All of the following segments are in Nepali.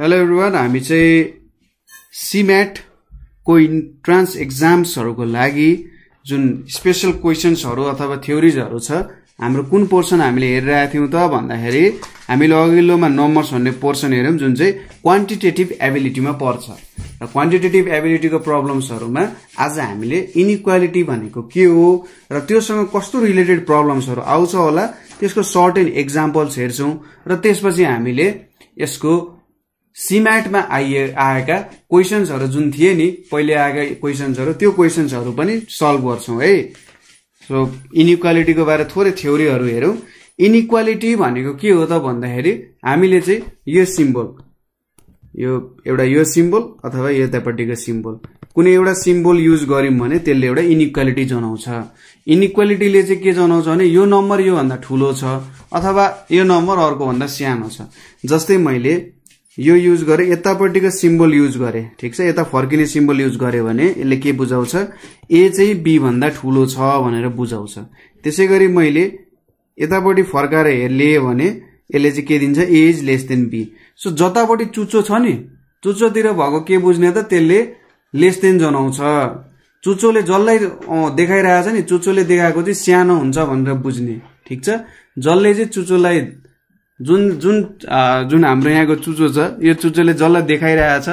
हेलो एभ्रिवान हामी चाहिँ सिम्याटको इन्ट्रान्स एक्जाम्सहरूको लागि जुन स्पेसल क्वेसन्सहरू अथवा थ्योरिजहरू छ हाम्रो कुन पोर्सन हामीले हेरिरहेको थियौँ त भन्दाखेरि हामीले अघिल्लोमा नम्बर्स भन्ने पोर्सन हेऱ्यौँ जुन चाहिँ क्वान्टिटेटिभ एबिलिटीमा पर्छ र क्वान्टिटेटिभ एबिलिटीको प्रब्लम्सहरूमा आज हामीले इनइक्वालिटी भनेको के हो र त्योसँग कस्तो रिलेटेड प्रब्लम्सहरू आउँछ होला त्यसको सर्टेन एन्ड एक्जाम्पल्स हेर्छौँ र त्यसपछि हामीले यसको सिम्याटमा आइए आएका क्वेसन्सहरू जुन थिए नि पहिले आएका क्वेसन्सहरू त्यो क्वेसन्सहरू पनि सल्भ गर्छौँ है सो इनइक्वालिटीको बारे थोरै थ्योरीहरू हेरौँ इनइक्वालिटी भनेको के हो त भन्दाखेरि हामीले चाहिँ यो सिम्बोल यो एउटा यो सिम्बोल अथवा यतापट्टिको सिम्बोल कुनै एउटा सिम्बोल युज गऱ्यौँ भने त्यसले एउटा इनइक्वालिटी जनाउँछ इनइक्वालिटीले चाहिँ के जनाउँछ भने यो नम्बर योभन्दा ठुलो छ अथवा यो नम्बर अर्कोभन्दा सानो छ जस्तै मैले यो युज गरे यतापट्टिको सिम्बल युज गरे ठिक छ यता फर्किने सिम्बल युज गरेँ भने यसले के बुझाउँछ ए चाहिँ बीभन्दा ठुलो छ भनेर बुझाउँछ त्यसै गरी मैले यतापट्टि फर्काएर लिएँ भने यसले चाहिँ के दिन्छ A is less than B so जतापट्टि चुच्चो छ नि चुच्चोतिर भएको के बुझ्ने त त्यसले लेस देन जनाउँछ चुच्चोले जसलाई देखाइरहेको छ नि चुच्चोले देखाएको चाहिँ सानो हुन्छ भनेर बुझ्ने ठिक छ जसले चाहिँ चुच्चोलाई जुन जुन जुन हाम्रो यहाँको चुचो छ यो चुचोले जसलाई देखाइरहेछ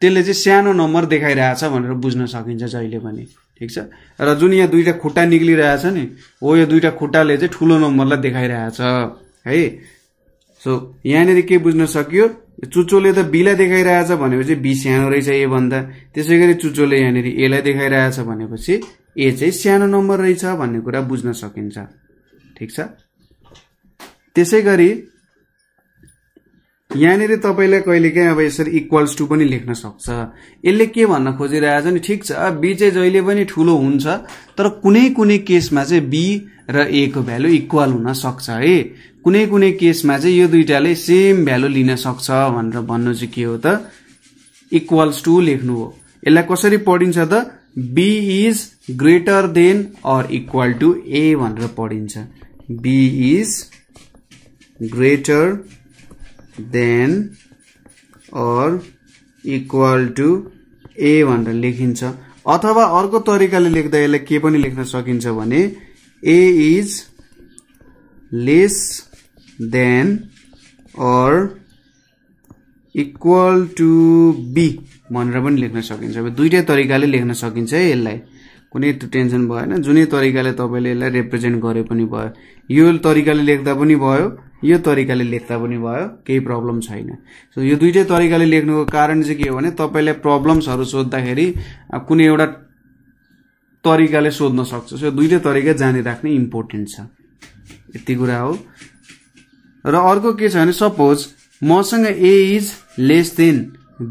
त्यसले चाहिँ सानो नम्बर देखाइरहेछ भनेर बुझ्न सकिन्छ जहिले पनि ठिक छ र जुन यहाँ दुईवटा खुट्टा निक्लिरहेछ नि हो यो दुईवटा खुट्टाले चाहिँ ठुलो नम्बरलाई देखाइरहेछ है सो यहाँनिर के बुझ्न सकियो चुचोले त बीलाई देखाइरहेछ भनेपछि बी सानो रहेछ ए भन्दा त्यसै गरी चुच्चोले यहाँनिर एलाई देखाइरहेछ भनेपछि ए चाहिँ सानो नम्बर रहेछ भन्ने कुरा बुझ्न सकिन्छ ठिक छ त्यसै गरी यहाँनिर तपाईँले कहिलेकाहीँ अब यसरी इक्वल्स टू पनि लेख्न सक्छ यसले के भन्न खोजिरहेको छ नि ठिक छ बी चाहिँ जहिले पनि ठुलो हुन्छ तर कुनै कुनै केसमा चाहिँ बी र ए को भ्यालु इक्वल हुन सक्छ है कुनै कुनै केसमा चाहिँ यो दुइटाले सेम भ्यालु लिन सक्छ भनेर भन्नु चाहिँ के हो त इक्वल्स टू लेख्नु हो यसलाई कसरी पढिन्छ त B is greater than or equal to A भनेर पढिन्छ B is greater than or equal to a भनेर लेखिन्छ अथवा अर्को तरिकाले लेख्दा यसलाई के पनि लेख्न सकिन्छ भने A is less than or equal to B भनेर पनि लेख्न सकिन्छ अब दुईटै तरिकाले लेख्न सकिन्छ है यसलाई कुनै टेन्सन भएन जुनै तरिकाले तपाईँले यसलाई रिप्रेजेन्ट गरे पनि भयो यो तरिकाले लेख्दा पनि भयो यो तरिकाले लेख्दा पनि भयो केही प्रब्लम छैन सो यो दुइटै तरिकाले लेख्नुको कारण चाहिँ के हो भने तपाईँलाई प्रब्लम्सहरू सोद्धाखेरि कुनै एउटा तरिकाले सोध्न सक्छ सो दुइटै तरिका जानिराख्ने इम्पोर्टेन्ट छ यति कुरा हो र अर्को के छ भने सपोज मसँग A is less than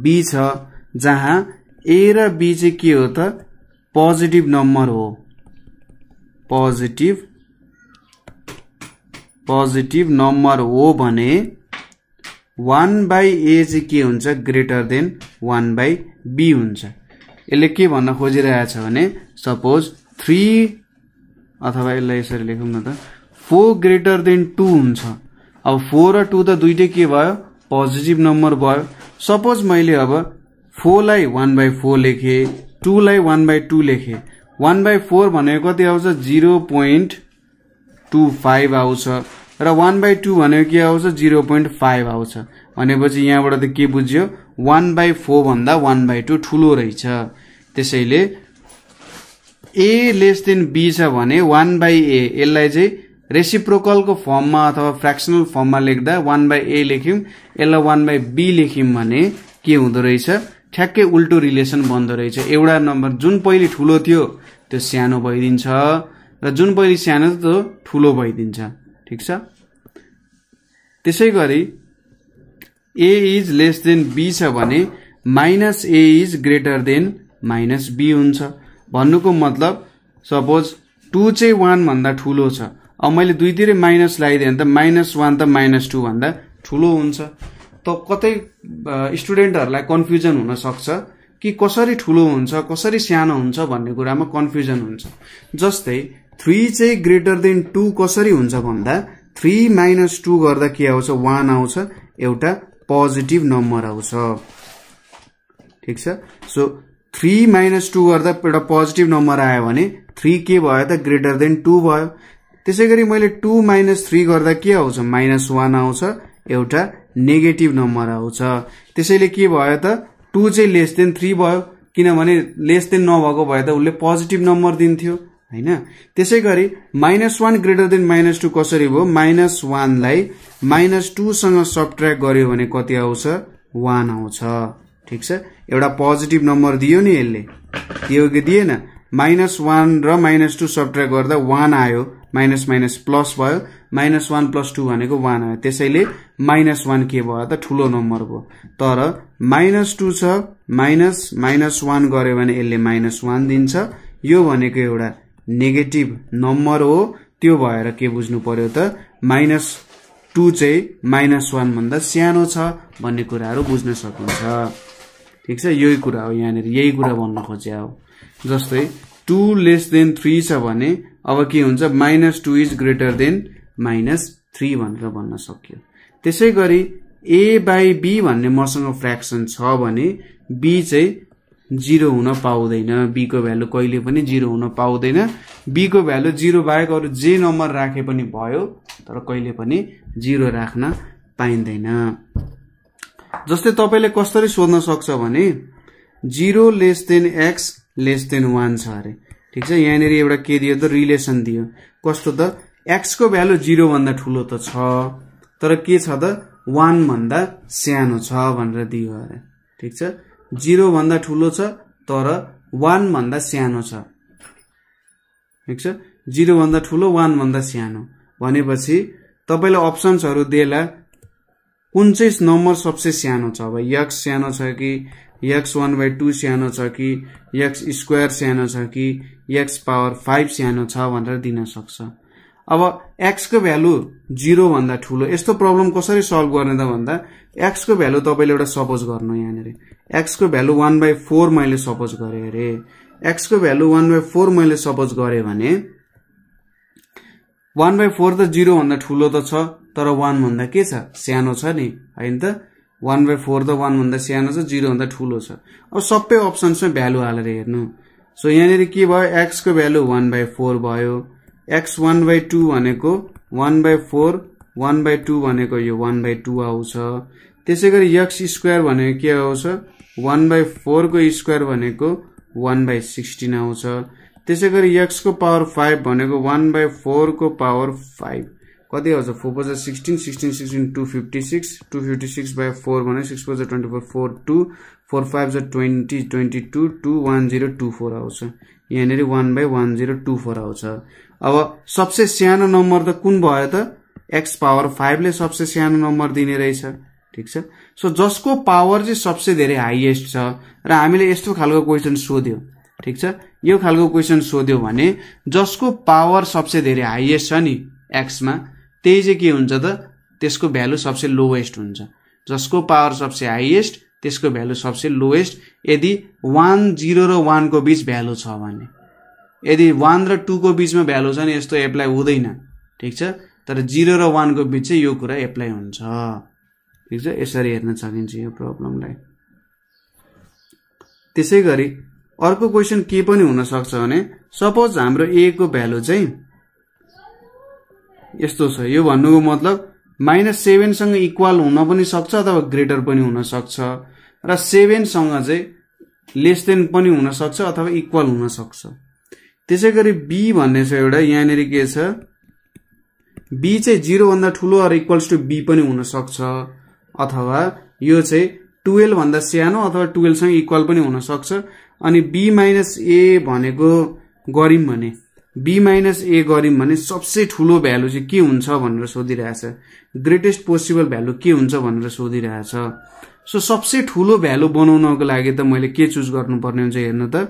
B छ जहाँ ए र बी चाहिँ के हो त पोजिटिभ नम्बर हो पोजिटिभ पोजिटिभ नम्बर हो भने वान बाई ए चाहिँ के हुन्छ greater than one by B हुन्छ यसले के भन्न खोजिरहेको छ भने सपोज थ्री अथवा यसलाई यसरी लेखौँ न त फोर ग्रेटर देन टू हुन्छ अब फोर र टू त दुइटै के भयो पोजिटिभ नम्बर भयो सपोज मैले अब फोरलाई वान बाई फोर लेखेँ टूलाई वान बाई टू लेखे वान बाई फोर भनेको कति आउँछ जिरो पोइन्ट टू फाइभ आउँछ र वान बाई टू भनेको के आउँछ जिरो पोइन्ट फाइभ आउँछ भनेपछि यहाँबाट त के बुझ्यो वान बाई फोर भन्दा वान बाई टू ठुलो रहेछ त्यसैले ए लेस देन बी छ भने वान बाई ए यसलाई चाहिँ रेसिप्रोकलको फर्ममा अथवा फ्रेक्सनल फर्ममा लेख्दा वान बाई ए लेख्यौँ यसलाई वान बाई बी लेख्यौँ भने के हुँदो रहेछ ठ्याक्कै उल्टो रिलेसन बन्दो रहेछ एउटा नम्बर जुन पहिले ठुलो थियो त्यो सानो भइदिन्छ र जुन पहिले सानो थियो त्यो ठुलो भइदिन्छ ठिक छ त्यसै गरी A is less than B छ भने minus A is greater than minus B हुन्छ भन्नुको मतलब सपोज टू चाहिँ वानभन्दा ठुलो छ अब मैले दुईतिर माइनस लगाइदिएँ भने त माइनस वान त माइनस टू भन्दा ठुलो हुन्छ त कतै स्टुडेन्टहरूलाई कन्फ्युजन हुनसक्छ कि कसरी ठुलो हुन्छ कसरी सानो हुन्छ भन्ने कुरामा कन्फ्युजन हुन्छ जस्तै थ्री चाहिँ ग्रेटर देन टू कसरी हुन्छ भन्दा थ्री माइनस टू गर्दा के आउँछ वान आउँछ एउटा पोजिटिभ नम्बर आउँछ ठिक छ सो थ्री माइनस टू गर्दा एउटा पोजिटिभ नम्बर आयो भने थ्री के भयो त ग्रेटर देन टू भयो त्यसै गरी मैले टू माइनस थ्री गर्दा के आउँछ माइनस वान आउँछ एउटा नेगेटिभ नम्बर आउँछ त्यसैले के भयो त टू चाहिँ लेस देन थ्री भयो किनभने लेस देन नभएको भए त उसले पोजिटिभ नम्बर दिन्थ्यो होइन त्यसै गरी minus one greater than minus two कसरी भयो माइनस वानलाई माइनस टूसँग सब्ट्र्याक्ट गर्यो भने कति आउँछ वान आउँछ ठिक छ एउटा पोजिटिभ नम्बर दियो नि यसले दियो कि दिएन माइनस वान र माइनस टू सब्ट्रेक्ट गर्दा वान आयो माइनस माइनस प्लस भयो माइनस वान प्लस टू भनेको वान आयो त्यसैले माइनस वान के भयो त ठुलो नम्बर भयो तर माइनस टू छ माइनस माइनस वान गऱ्यो भने यसले माइनस वान दिन्छ यो भनेको एउटा नेगेटिभ नम्बर हो त्यो भएर के बुझ्नु पर्यो त माइनस टू चाहिँ माइनस वानभन्दा सानो छ भन्ने कुराहरू बुझ्न सकिन्छ ठिक छ यही कुरा हो यहाँनिर यही कुरा भन्न खोज्या हो जस्तै टु लेस देन थ्री छ भने अब के हुन्छ minus two is greater than minus three भनेर भन्न सक्यो त्यसै गरी ए बाई बी भन्ने मसँग फ्रेक्सन छ भने बी चाहिँ जिरो हुन पाउँदैन बीको भ्यालु कहिले पनि जिरो हुन पाउँदैन बीको भ्यालु जिरो बाहेक अरू जे नम्बर राखे पनि भयो तर कहिले पनि जिरो राख्न पाइँदैन जस्तै तपाईँले कसरी सोध्न सक्छ भने zero less than X less than one छ अरे ठिक छ यहाँनिर एउटा के दियो त रिलेसन दियो कस्तो त एक्सको भ्यालु जिरोभन्दा ठुलो त छ तर के छ त वानभन्दा सानो छ भनेर दियो अरे ठिक छ जिरोभन्दा ठुलो छ तर वानभन्दा सानो छ ठिक छ जिरोभन्दा ठुलो वानभन्दा सानो भनेपछि तपाईँलाई अप्सन्सहरू दिएला कुन चाहिँ नम्बर सबसे सानो छ अब यक्स सानो छ कि यक्स वान बाई टू सानो छ कि यक्स स्क्वायर सानो छ कि यक्स पावर फाइभ सानो छ भनेर दिन सक्छ अब एक्सको भ्यालु जिरोभन्दा ठुलो यस्तो प्रब्लम कसरी सल्भ गर्ने त भन्दा एक्सको भ्यालु तपाईँले एउटा सपोज गर्नु यहाँनिर एक्सको भ्यालु वान बाई फोर मैले सपोज गरेँ अरे एक्सको भ्यालु वान बाई फोर मैले सपोज गरेँ भने वान बाई फोर त जिरोभन्दा ठुलो त छ तर वान भन्दा के छ सानो छ नि होइन त वान बाई फोर त वानभन्दा सानो छ जिरोभन्दा ठुलो छ अब सबै अप्सन्समा भ्यालु हालेर हेर्नु सो यहाँनिर के भयो एक्सको भ्यालु वान बाई फोर भयो एक्स वान बाई टू भनेको one by four one by two भनेको यो वान बाई टू आउँछ त्यसै गरी यक्स स्क्वायर भनेको के आउँछ वान बाई फोरको स्क्वायर भनेको वान बाई सिक्सटिन आउँछ त्यसै गरी यक्सको पावर फाइभ भनेको वान बाई फोरको पावर फाइभ कति आउँछ फोर पर्छ sixteen sixteen sixteen two fifty six two fifty six by four भने सिक्स पर्छ twenty four four two four five छ twenty twenty two two one zero two four आउँछ यहाँनिर one by one zero two four आउँछ अब सबसे सानो नम्बर त कुन भयो त एक्स पावर फाइभले सबसे सानो नम्बर दिने रहेछ ठिक छ सो जसको पावर चाहिँ सबसे धेरै हाइएस्ट छ र हामीले यस्तो खालको क्वेसन सोध्यो ठिक छ यो खालको क्वेसन सोध्यो भने जसको पावर सबसे धेरै हाइएस्ट छ नि एक्समा त्यही चाहिँ के हुन्छ त त्यसको भ्यालु सबसे लोएस्ट हुन्छ जसको पावर सबसे हाइएस्ट त्यसको भ्यालु सबसे लोएस्ट यदि वान जिरो र वानको बिच भ्यालु छ भने यदि वान र टूको बिचमा भ्यालु छ भने यस्तो एप्लाई हुँदैन ठिक छ तर जिरो र वानको बिच चाहिँ यो कुरा एप्लाई हुन्छ ठिक छ यसरी हेर्न सकिन्छ यो प्रब्लमलाई त्यसै गरी अर्को क्वेसन के पनि हुनसक्छ भने सपोज हाम्रो ए को भ्यालु चाहिँ यस्तो छ यो भन्नुको मतलब माइनस सेभेनसँग इक्वल हुन पनि सक्छ अथवा ग्रेटर पनि हुनसक्छ र सेभेनसँग चाहिँ लेस देन पनि हुनसक्छ अथवा इक्वल हुनसक्छ त्यसै गरी बी भन्ने छ एउटा यहाँनिर के छ बी चाहिँ जिरोभन्दा ठुलो अरू इक्वल्स टु बी पनि हुनसक्छ अथवा यो चाहिँ टुवेल्भभन्दा सानो अथवा टुवेल्भसँग इक्वल पनि हुनसक्छ अनि बी माइनस ए भनेको गऱ्यौँ भने बी माइनस ए गऱ्यौँ भने सबसे ठुलो भ्यालु चाहिँ के हुन्छ भनेर सोधिरहेछ ग्रेटेस्ट पोसिबल भ्यालु के हुन्छ भनेर सोधिरहेछ सो सबसे ठुलो भ्यालु बनाउनको लागि त मैले के चुज गर्नुपर्ने हुन्छ हेर्नु त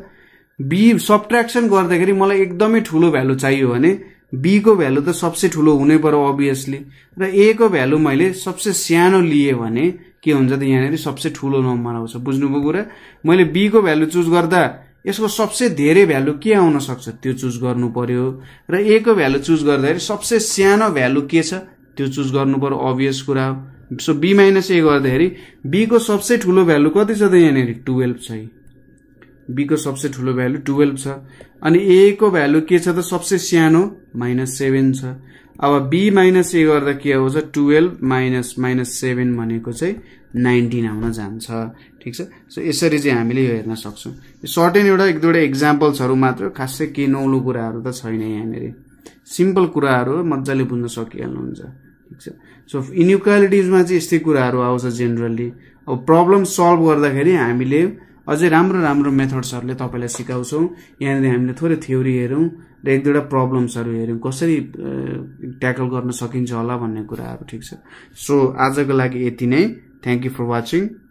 बी सब्ट्रेक्सन गर्दाखेरि मलाई एकदमै ठुलो भ्यालु चाहियो भने बीको भ्यालु त सबसे ठुलो हुनै पर्यो अभियसली र ए को भ्यालु मैले सबसे सानो लिएँ भने के हुन्छ त यहाँनिर सबसे ठुलो नम्बर आउँछ बुझ्नुभयो कुरा मैले बीको भ्यालु चुज गर्दा यसको सबसे धेरै भ्यालु के आउन सक्छ त्यो चुज गर्नु पर्यो र ए को भ्यालु चुज गर्दाखेरि सबसे सानो भ्यालु के छ त्यो चुज गर्नु पर्यो अभियस कुरा हो सो बी माइनस ए गर्दाखेरि बीको सबसे ठुलो भ्यालु कति छ त यहाँनिर टुवेल्भ छ है बीको सबसे ठुलो भ्यालु टुवेल्भ छ अनि ए को भ्यालु के छ त सबसे सानो माइनस सेभेन छ अब बी माइनस ए गर्दा के आउँछ टुवेल्भ माइनस माइनस सेभेन भनेको चाहिँ नाइन्टिन आउन जान्छ ठिक छ सो यसरी चाहिँ हामीले यो हेर्न सक्छौँ सर्टेन एउटा एक दुईवटा इक्जाम्पल्सहरू मात्र खासै केही नौलो कुराहरू त छैन यहाँनिर सिम्पल कुराहरू मजाले बुझ्न सकिहाल्नुहुन्छ ठिक छ सो इन्युक्वालिटिजमा चाहिँ यस्तै कुराहरू आउँछ जेनरल्ली अब प्रब्लम सल्भ गर्दाखेरि हामीले अझै राम्रो राम्रो मेथड्सहरूले तपाईँलाई सिकाउँछौँ यहाँनिर हामीले थोरै थ्योरी हेऱ्यौँ र एक दुईवटा प्रब्लम्सहरू हेऱ्यौँ कसरी ट्याकल गर्न सकिन्छ होला भन्ने कुराहरू ठिक छ सो आजको लागि यति नै थ्याङ्क यू फर वाचिङ